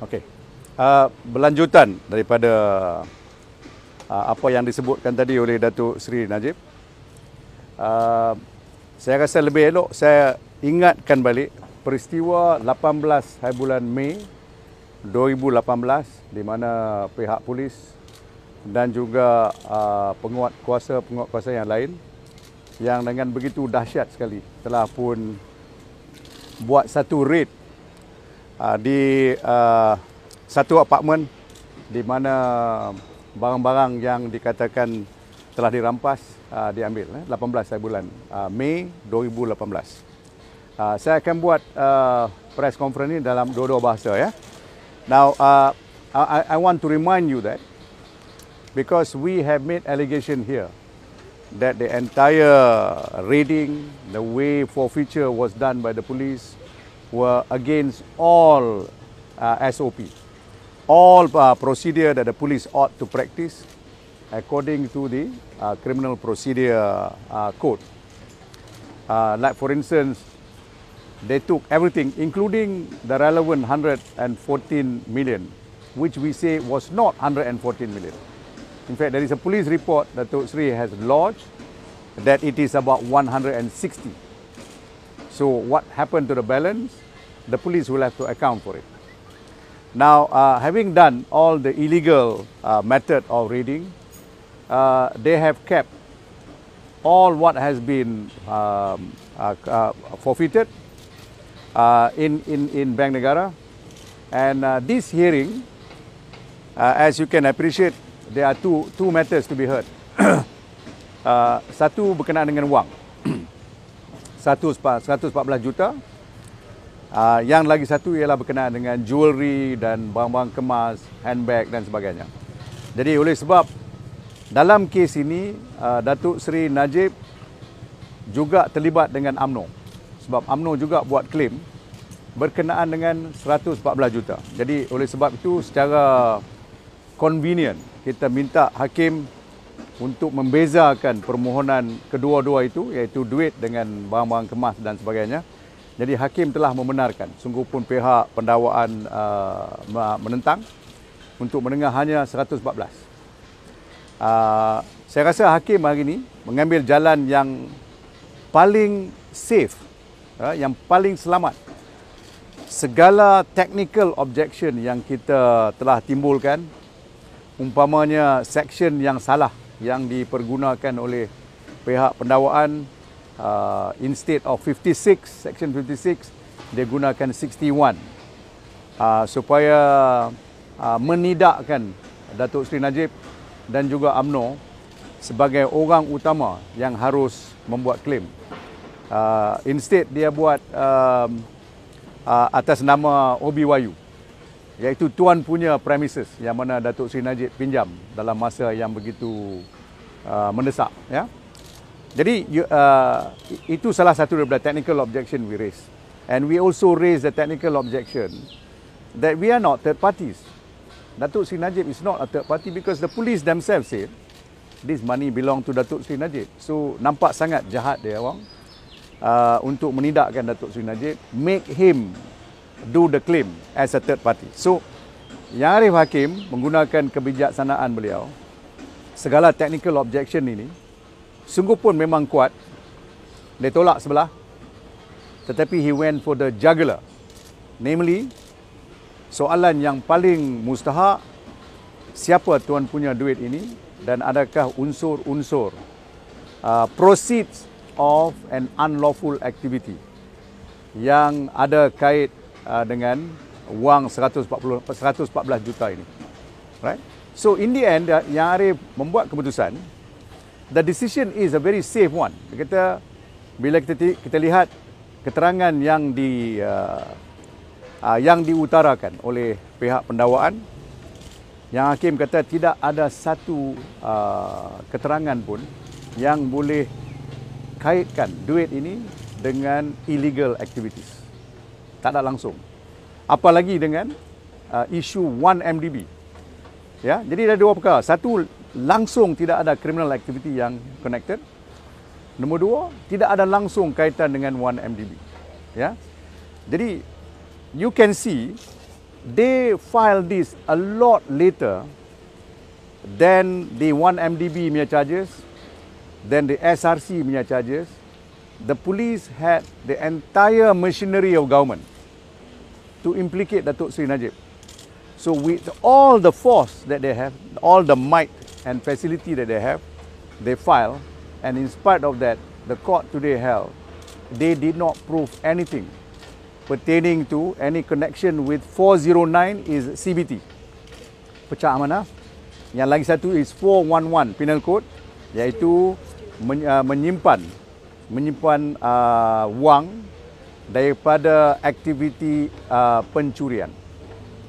Okey. Uh, berlanjutan daripada uh, apa yang disebutkan tadi oleh Datuk Seri Najib. Uh, saya rasa lebih elok saya ingatkan balik peristiwa 18 hari bulan Mei 2018 di mana pihak polis dan juga uh, penguat kuasa-penguat kuasa yang lain yang dengan begitu dahsyat sekali telah pun buat satu raid uh, di uh, satu apartmen di mana barang-barang yang dikatakan telah dirampas uh, diambil eh, 18 bulan uh, Mei 2018. Uh, saya akan buat uh, press conference ini dalam dua-dua bahasa ya. Now uh, I, I want to remind you that because we have made allegation here that the entire reading, the way forfeiture was done by the police, were against all uh, SOP, all uh, procedure that the police ought to practice according to the uh, criminal procedure uh, code. Uh, like for instance, they took everything, including the relevant 114 million, which we say was not 114 million. In fact, there is a police report that Tok Sri has lodged that it is about 160. So what happened to the balance? the police will have to account for it. Now, uh, having done all the illegal uh, method of reading, uh, they have kept all what has been um, uh, uh, forfeited uh, in, in, in Bank Negara. And uh, this hearing, uh, as you can appreciate, there are two, two matters to be heard. uh, satu berkenaan dengan wang. 114 juta Uh, yang lagi satu ialah berkenaan dengan jewelry dan barang-barang kemas, handbag dan sebagainya. Jadi oleh sebab dalam kes ini uh, Datuk Seri Najib juga terlibat dengan AMNO. Sebab AMNO juga buat klaim berkenaan dengan 114 juta. Jadi oleh sebab itu secara convenient kita minta hakim untuk membezakan permohonan kedua-dua itu iaitu duit dengan barang-barang kemas dan sebagainya. Jadi hakim telah membenarkan sungguh pun pihak pendakwaan uh, menentang untuk mendengar hanya 114. Uh, saya rasa hakim hari ini mengambil jalan yang paling safe, uh, yang paling selamat. Segala technical objection yang kita telah timbulkan, umpamanya section yang salah yang dipergunakan oleh pihak pendakwaan uh, instead of 56 section 56 dia gunakan 61 uh, supaya uh, menidakkan Datuk Seri Najib dan juga AMNO sebagai orang utama yang harus membuat klaim. uh, instead dia buat um, uh, atas nama OBYU iaitu tuan punya premises yang mana Datuk Seri Najib pinjam dalam masa yang begitu uh, mendesak ya jadi you, uh, itu salah satu daripada technical objection we raise. And we also raise the technical objection that we are not third parties. Datuk Sri Najib is not a third party because the police themselves say this money belong to Datuk Sri Najib. So nampak sangat jahat dia orang uh, untuk menidakkan Datuk Sri Najib, make him do the claim as a third party. So Yang Arif Hakim menggunakan kebijaksanaan beliau, segala technical objection ini, sungguh pun memang kuat. Dia tolak sebelah. Tetapi he went for the juggler. Namely, soalan yang paling mustahak, siapa tuan punya duit ini dan adakah unsur-unsur uh, proceeds of an unlawful activity yang ada kait uh, dengan wang 140, 114 juta ini. Right? So in the end, uh, yang Arif membuat keputusan the decision is a very safe one. Kita bila kita kita lihat keterangan yang di uh, uh, yang diutarakan oleh pihak pendawaan yang hakim kata tidak ada satu uh, keterangan pun yang boleh kaitkan duit ini dengan illegal activities. Tak ada langsung. Apalagi dengan uh, isu 1 MDB. Ya, jadi ada dua perkara. Satu langsung tidak ada criminal activity yang connected. Nombor dua, tidak ada langsung kaitan dengan 1MDB. Ya. Jadi, you can see, they file this a lot later than the 1MDB punya charges, than the SRC punya charges. The police had the entire machinery of government to implicate Datuk Seri Najib. So with all the force that they have, all the might and facility that they have, they file, and in spite of that, the court today held, they did not prove anything pertaining to any connection with 409 is CBT. Pecah mana? Yang lagi satu is 411 penal code, iaitu uh, menyimpan menyimpan uh, wang daripada aktiviti uh, pencurian.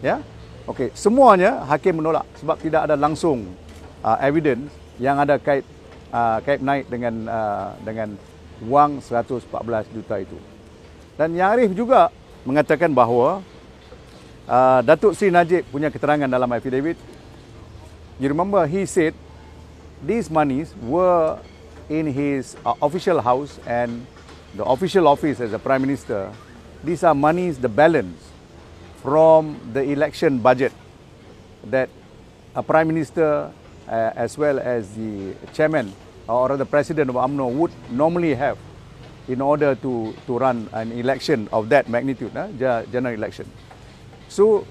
Ya? Okey, semuanya hakim menolak sebab tidak ada langsung uh, evidence yang ada kait uh, kait naik dengan uh, dengan wang 114 juta itu. Dan Yang Arif juga mengatakan bahawa uh, Datuk Sri Najib punya keterangan dalam affidavit. You remember he said these monies were in his uh, official house and the official office as a prime minister. These are monies the balance from the election budget that a prime minister uh, as well as the chairman uh, or the president of AMNO would normally have in order to to run an election of that magnitude, na, uh, general election. So,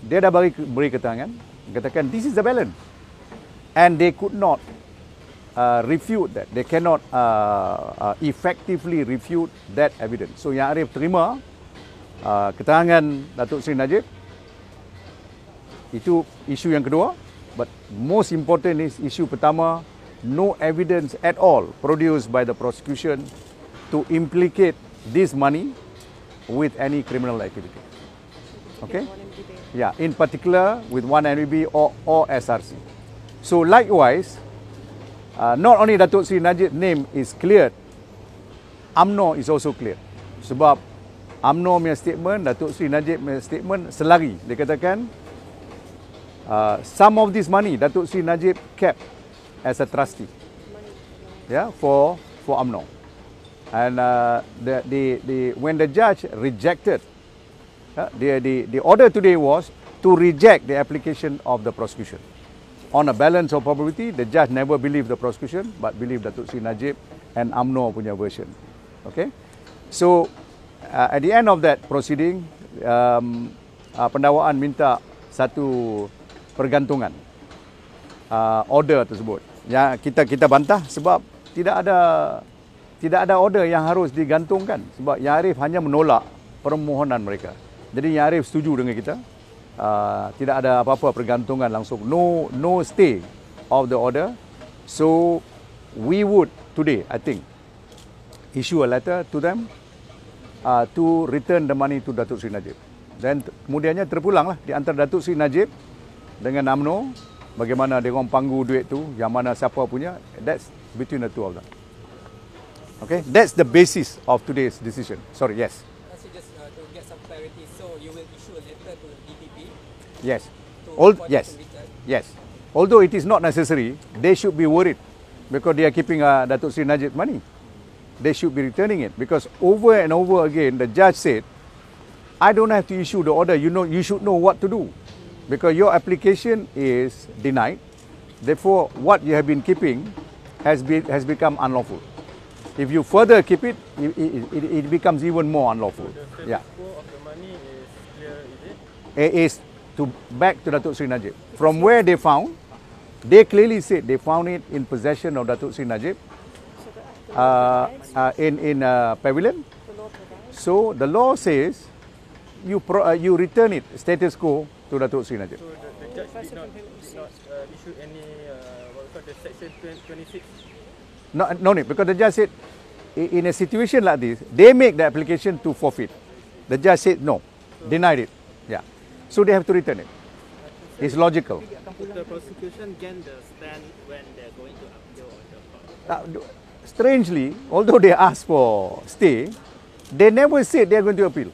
dia dah bagi beri keterangan, katakan this is the balance. And they could not uh, refute that. They cannot uh, uh, effectively refute that evidence. So, Yang Arif terima uh, keterangan Datuk Seri Najib. Itu isu yang kedua. But most important is issue pertama, no evidence at all produced by the prosecution to implicate this money with any criminal activity. Okay? Yeah, in particular with one NVB or, or SRC. So likewise, uh, not only Datuk Sri Najib name is cleared, UMNO is also clear. Sebab UMNO punya statement, Datuk Sri Najib punya statement selari. Dia katakan, uh, some of this money Datuk Sri Najib kept as a trustee yeah for for Amno, and uh, the the the when the judge rejected uh, the the the order today was to reject the application of the prosecution on a balance of probability the judge never believe the prosecution but believe Datuk Sri Najib and Amno punya version okay so uh, at the end of that proceeding um, uh, pendawaan minta satu pergantungan uh, order tersebut. Ya kita kita bantah sebab tidak ada tidak ada order yang harus digantungkan sebab Yang Arif hanya menolak permohonan mereka. Jadi Yang Arif setuju dengan kita. Uh, tidak ada apa-apa pergantungan langsung no no stay of the order. So we would today I think issue a letter to them uh, to return the money to Datuk Sri Najib. Dan kemudiannya terpulanglah di antara Datuk Sri Najib dengan UMNO bagaimana dia orang panggu duit tu yang mana siapa punya that's between the two of them okay that's the basis of today's decision sorry yes so just uh, to get some clarity so you will issue a letter to the DPP yes old yes yes although it is not necessary they should be worried because they are keeping uh, Datuk Sri Najib money they should be returning it because over and over again the judge said i don't have to issue the order you know you should know what to do because your application is denied. Therefore, what you have been keeping has, been, has become unlawful. If you further keep it, it, it, it becomes even more unlawful. So yeah. It is to back to Datuk Sri Najib. From where they found, they clearly said they found it in possession of Datuk Sri Najib uh, uh, in, in a uh, pavilion. So the law says you, pro, uh, you return it status quo to Datuk Sri Najib. So the, the judge did not, did not uh, issue any, uh, what called the section 26? No, no need, because the judge said, in a situation like this, they make the application to forfeit. The judge said no, so, denied it. Yeah. So they have to return it. it's logical. The prosecution stand when they're going to appeal on the court? Uh, strangely, although they asked for stay, they never said they're going to appeal.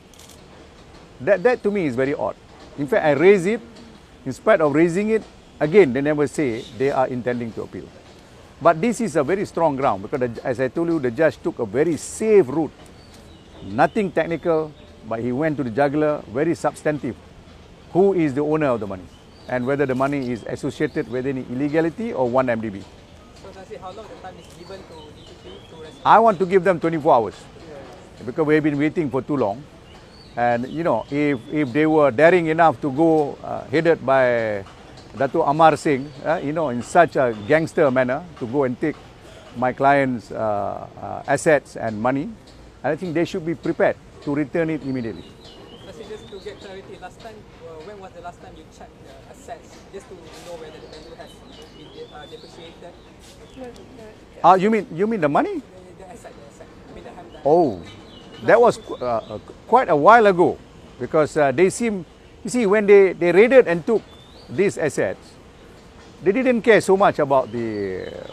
That that to me is very odd. In fact, I raise it. In spite of raising it, again they never say they are intending to appeal. But this is a very strong ground because, the, as I told you, the judge took a very safe route. Nothing technical, but he went to the juggler. Very substantive. Who is the owner of the money, and whether the money is associated with any illegality or one MDB? So, say how long the time is given to, to I want to give them 24 hours because we have been waiting for too long and you know if if they were daring enough to go uh, headed by Datu Amar Singh uh, you know in such a gangster manner to go and take my client's uh, uh, assets and money i think they should be prepared to return it immediately just to get clarity last time uh, when was the last time you checked uh, assets just to know whether the value has been uh, depreciated no, Uh, you mean you mean the money the, the asset the asset i mean the hamdan oh That was uh, uh, quite a while ago because uh, they seem, you see, when they, they raided and took these assets, they didn't care so much about the, uh,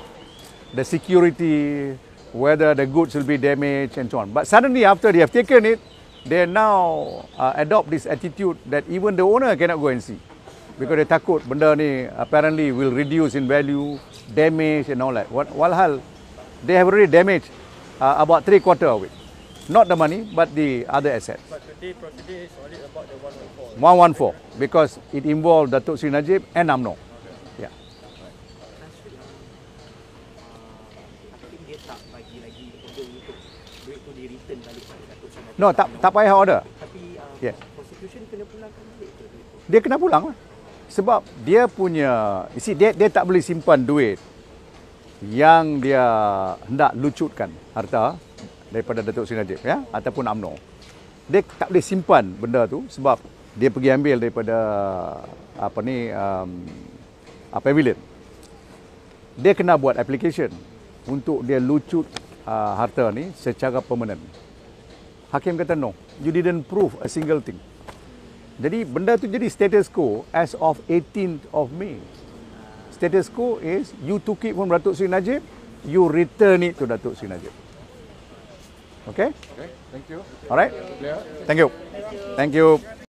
the security, whether the goods will be damaged and so on. But suddenly after they have taken it, they now uh, adopt this attitude that even the owner cannot go and see because they takut benda ni apparently will reduce in value, damage and all that. Walhal, they have already damaged uh, about three quarter of it not the money, but the other assets. But today, procedure is only about the 114. 114, because it involved Datuk Sri Najib and UMNO. Okay. Yeah. No, tak, tak payah order. Tapi, uh, yeah. prosecution kena pulangkan balik ke? Dia kena pulang lah. Sebab dia punya, isi. dia, dia tak boleh simpan duit yang dia hendak lucutkan harta daripada Datuk Seri Najib ya ataupun Amno, Dia tak boleh simpan benda tu sebab dia pergi ambil daripada apa ni um, apa uh, bilik. Dia kena buat application untuk dia lucut uh, harta ni secara permanen. Hakim kata no, you didn't prove a single thing. Jadi benda tu jadi status quo as of 18th of May. Status quo is you took it from Datuk Seri Najib, you return it to Datuk Seri Najib. Okay? Okay, thank you. All right? Thank you. Thank you.